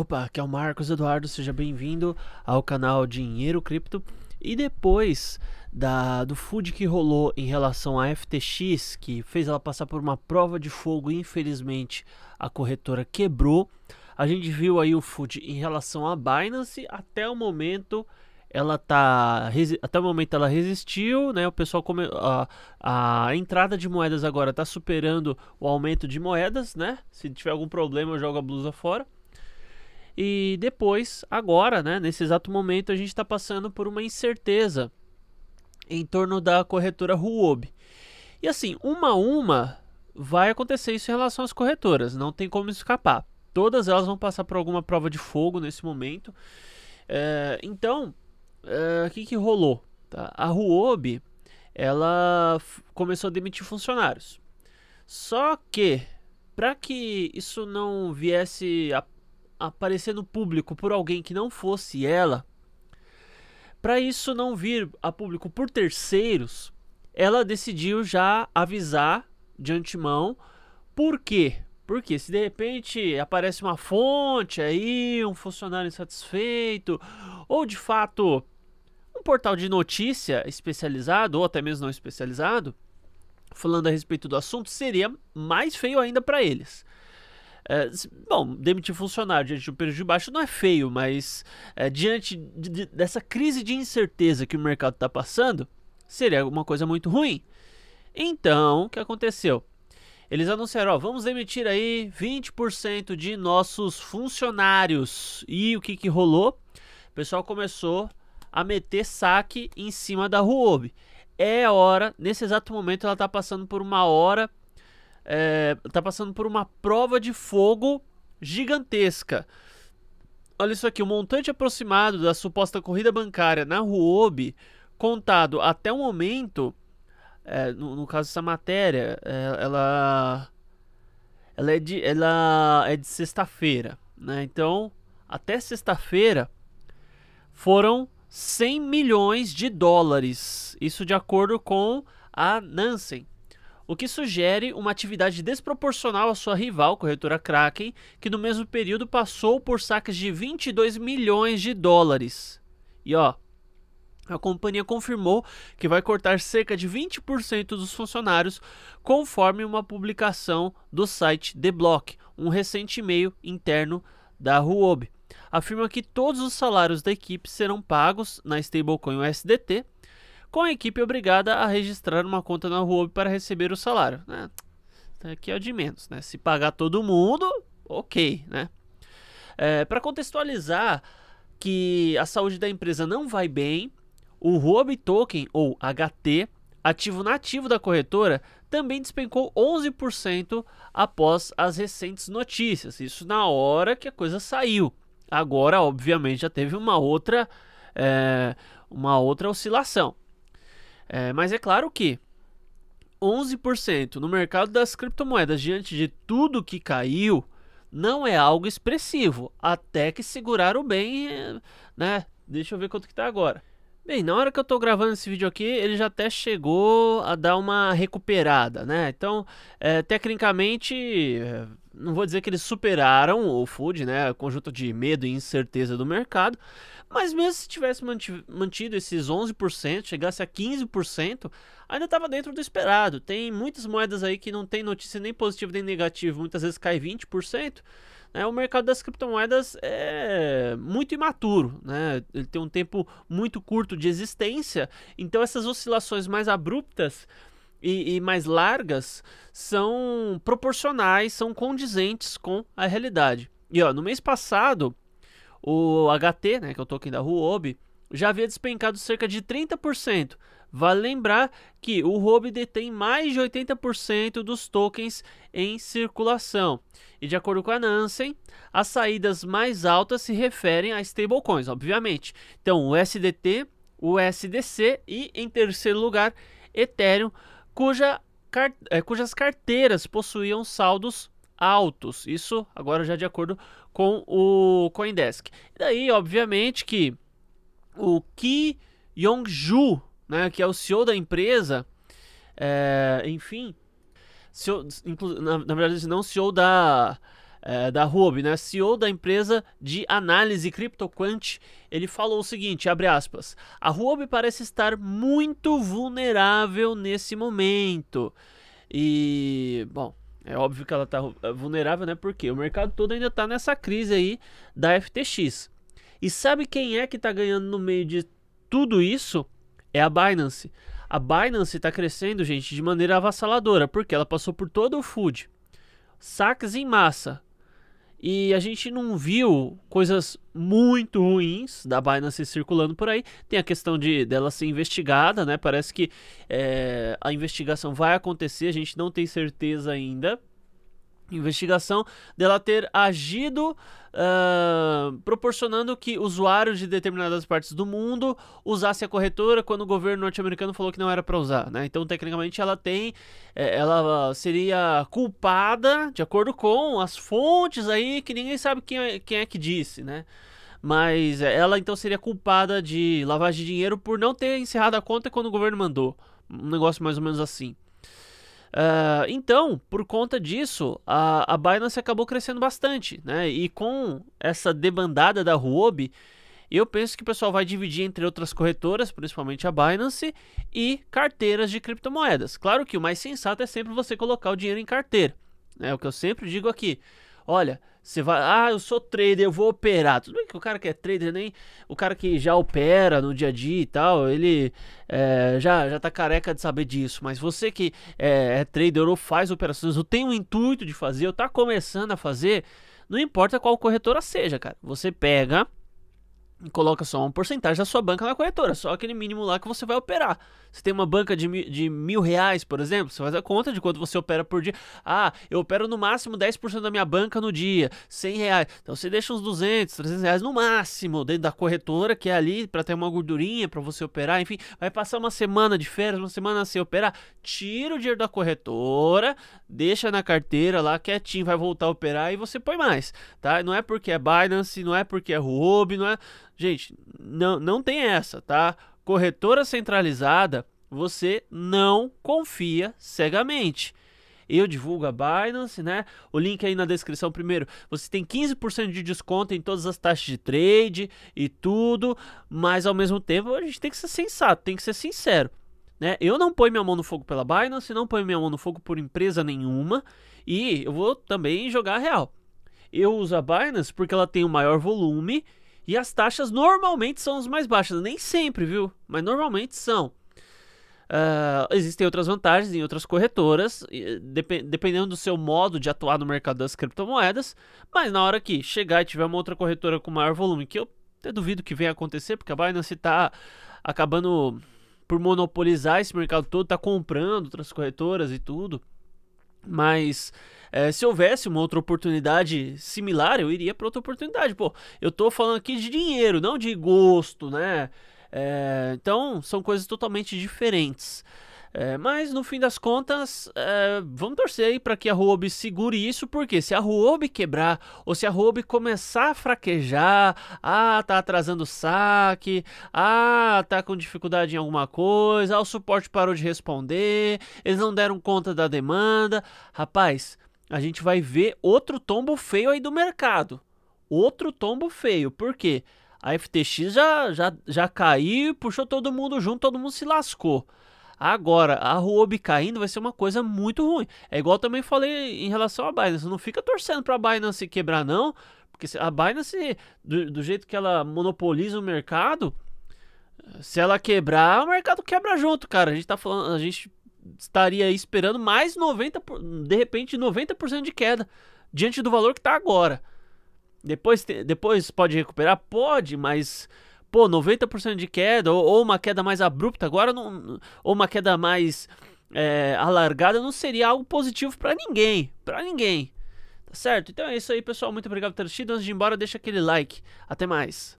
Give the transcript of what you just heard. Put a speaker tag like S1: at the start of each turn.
S1: Opa, aqui é o Marcos Eduardo, seja bem-vindo ao canal Dinheiro Cripto. E depois da, do food que rolou em relação à FTX, que fez ela passar por uma prova de fogo, infelizmente a corretora quebrou. A gente viu aí o food em relação à Binance, até o momento ela tá até o momento ela resistiu, né? O pessoal come, a, a entrada de moedas agora está superando o aumento de moedas, né? Se tiver algum problema, joga a blusa fora. E depois, agora, né, nesse exato momento, a gente está passando por uma incerteza em torno da corretora Huobi. E assim, uma a uma, vai acontecer isso em relação às corretoras, não tem como escapar. Todas elas vão passar por alguma prova de fogo nesse momento. É, então, é, o que, que rolou? Tá? A Huobi ela começou a demitir funcionários. Só que, para que isso não viesse a aparecer no público por alguém que não fosse ela, para isso não vir a público por terceiros, ela decidiu já avisar de antemão. Por quê? Porque se de repente aparece uma fonte aí, um funcionário insatisfeito, ou de fato um portal de notícia especializado, ou até mesmo não especializado, falando a respeito do assunto, seria mais feio ainda para eles. É, bom, demitir funcionário diante de um período de baixo não é feio, mas é, diante de, de, dessa crise de incerteza que o mercado está passando, seria alguma coisa muito ruim. Então, o que aconteceu? Eles anunciaram, ó, vamos demitir aí 20% de nossos funcionários. E o que, que rolou? O pessoal começou a meter saque em cima da Huobi. É hora, nesse exato momento ela está passando por uma hora é, tá passando por uma prova de fogo gigantesca. Olha isso aqui, o um montante aproximado da suposta corrida bancária na Huobi, contado até o momento, é, no, no, caso dessa matéria, é, ela, ela é de, ela é de sexta-feira, né? Então, até sexta-feira foram 100 milhões de dólares, isso de acordo com a Nansen, o que sugere uma atividade desproporcional à sua rival, corretora Kraken, que no mesmo período passou por saques de 22 milhões de dólares. E ó, a companhia confirmou que vai cortar cerca de 20% dos funcionários, conforme uma publicação do site The Block, um recente e-mail interno da Huobi. Afirma que todos os salários da equipe serão pagos na stablecoin USDT com a equipe obrigada a registrar uma conta na Huobi para receber o salário. Né? Aqui é o de menos, né? Se pagar todo mundo, ok, né? É, para contextualizar que a saúde da empresa não vai bem, o Huobi Token, ou HT, ativo nativo da corretora, também despencou 11% após as recentes notícias. Isso na hora que a coisa saiu. Agora, obviamente, já teve uma outra, é, uma outra oscilação. É, mas é claro que 11% no mercado das criptomoedas, diante de tudo que caiu, não é algo expressivo, até que seguraram bem, é, né? Deixa eu ver quanto que tá agora. Bem, na hora que eu tô gravando esse vídeo aqui, ele já até chegou a dar uma recuperada, né? Então, é, tecnicamente, é, não vou dizer que eles superaram o food, né? O conjunto de medo e incerteza do mercado, mas mesmo se tivesse mantido esses 11%, chegasse a 15%, ainda estava dentro do esperado. Tem muitas moedas aí que não tem notícia nem positiva nem negativa, muitas vezes cai 20%. Né? O mercado das criptomoedas é muito imaturo, né? ele tem um tempo muito curto de existência, então essas oscilações mais abruptas e, e, mais largas são proporcionais, são condizentes com a realidade. E ó, no mês passado, o HT, né, que é o token da Huobi, já havia despencado cerca de 30%. Vale lembrar que o Huobi detém mais de 80% dos tokens em circulação. E de acordo com a Nansen, as saídas mais altas se referem a stablecoins, obviamente. Então, o SDT, o SDC e, em terceiro lugar, Ethereum, cuja, eh, cujas carteiras possuíam saldos altos. Isso agora já de acordo com o Coindesk. E daí, obviamente, que o Ki Yongju, né, que é o CEO da empresa, é, enfim, CEO, na, na, verdade não CEO da é, da Huobi, né, CEO da empresa de análise CryptoQuant, ele falou o seguinte, abre aspas, a Ruby parece estar muito vulnerável nesse momento. E, bom, é óbvio que ela está é, vulnerável, né? Porque o mercado todo ainda está nessa crise aí da FTX. E sabe quem é que está ganhando no meio de tudo isso? É a Binance. A Binance está crescendo, gente, de maneira avassaladora, porque ela passou por todo o food, saques em massa, e a gente não viu coisas muito ruins da Binance circulando por aí. Tem a questão de dela ser investigada, né? Parece que é, a investigação vai acontecer, a gente não tem certeza ainda investigação dela ter agido uh, proporcionando que usuários de determinadas partes do mundo usassem a corretora quando o governo norte-americano falou que não era para usar, né? Então tecnicamente ela tem, é, ela seria culpada de acordo com as fontes aí que ninguém sabe quem é, quem é que disse, né? Mas é, ela então seria culpada de lavagem de dinheiro por não ter encerrado a conta quando o governo mandou, um negócio mais ou menos assim. Ah, então, por conta disso, a, a Binance acabou crescendo bastante, né? E com essa debandada da Huobi, eu penso que o pessoal vai dividir entre outras corretoras, principalmente a Binance, e carteiras de criptomoedas. Claro que o mais sensato é sempre você colocar o dinheiro em carteira, é o que eu sempre digo aqui. Olha, você vai, ah, eu sou trader, eu vou operar. Tudo bem que o cara que é trader, nem o cara que já opera no dia a dia e tal, ele é, já, já tá careca de saber disso. Mas você que é, é trader ou faz operações, ou tem o um intuito de fazer, ou tá começando a fazer, não importa qual corretora seja, cara. Você pega coloca só uma porcentagem da sua banca na corretora, só aquele mínimo lá que você vai operar. Você tem uma banca de, mil, de mil reais, por exemplo, você faz a conta de quanto você opera por dia. Ah, eu opero no máximo 10% da minha banca no dia, 100 reais. Então você deixa uns 200, 300 reais no máximo dentro da corretora, que é ali para ter uma gordurinha para você operar. Enfim, vai passar uma semana de férias, uma semana sem operar. Tira o dinheiro da corretora, deixa na carteira lá quietinho, vai voltar a operar e você põe mais, tá? Não é porque é Binance, não é porque é Ruobi, não é Gente, não, não tem essa, tá? Corretora centralizada, você não confia cegamente. Eu divulgo a Binance, né? O link aí na descrição primeiro. Você tem 15% de desconto em todas as taxas de trade e tudo, mas ao mesmo tempo a gente tem que ser sensato, tem que ser sincero. Né? Eu não ponho minha mão no fogo pela Binance, não ponho minha mão no fogo por empresa nenhuma e eu vou também jogar real. Eu uso a Binance porque ela tem o maior volume e as taxas normalmente são as mais baixas, nem sempre, viu? Mas normalmente são. Uh, existem outras vantagens em outras corretoras, dependendo do seu modo de atuar no mercado das criptomoedas. Mas na hora que chegar e tiver uma outra corretora com maior volume, que eu até duvido que venha acontecer, porque a Binance está acabando por monopolizar esse mercado todo, está comprando outras corretoras e tudo. Mas é, se houvesse uma outra oportunidade similar, eu iria para outra oportunidade. Pô, eu tô falando aqui de dinheiro, não de gosto, né? É, então são coisas totalmente diferentes. É, mas no fim das contas, é, vamos torcer aí para que a Huobi segure isso, porque se a Huobi quebrar ou se a Huobi começar a fraquejar, ah, tá atrasando o saque, ah, tá com dificuldade em alguma coisa, ah, o suporte parou de responder, eles não deram conta da demanda, rapaz, a gente vai ver outro tombo feio aí do mercado. Outro tombo feio, por quê? A FTX já, já, já caiu, puxou todo mundo junto, todo mundo se lascou. Agora, a Huobi caindo vai ser uma coisa muito ruim. É igual também falei em relação à Binance. Não fica torcendo para a Binance quebrar, não. Porque a Binance, do, do jeito que ela monopoliza o mercado, se ela quebrar, o mercado quebra junto, cara. A gente tá falando, a gente estaria esperando mais 90, de repente 90% de queda diante do valor que tá agora. Depois, depois pode recuperar? Pode, mas pô, 90% de queda, ou, ou, uma queda mais abrupta, agora não, ou uma queda mais é, alargada, não seria algo positivo para ninguém, para ninguém. Tá certo? Então é isso aí, pessoal. Muito obrigado por ter assistido. Antes de ir embora, deixa aquele like. Até mais.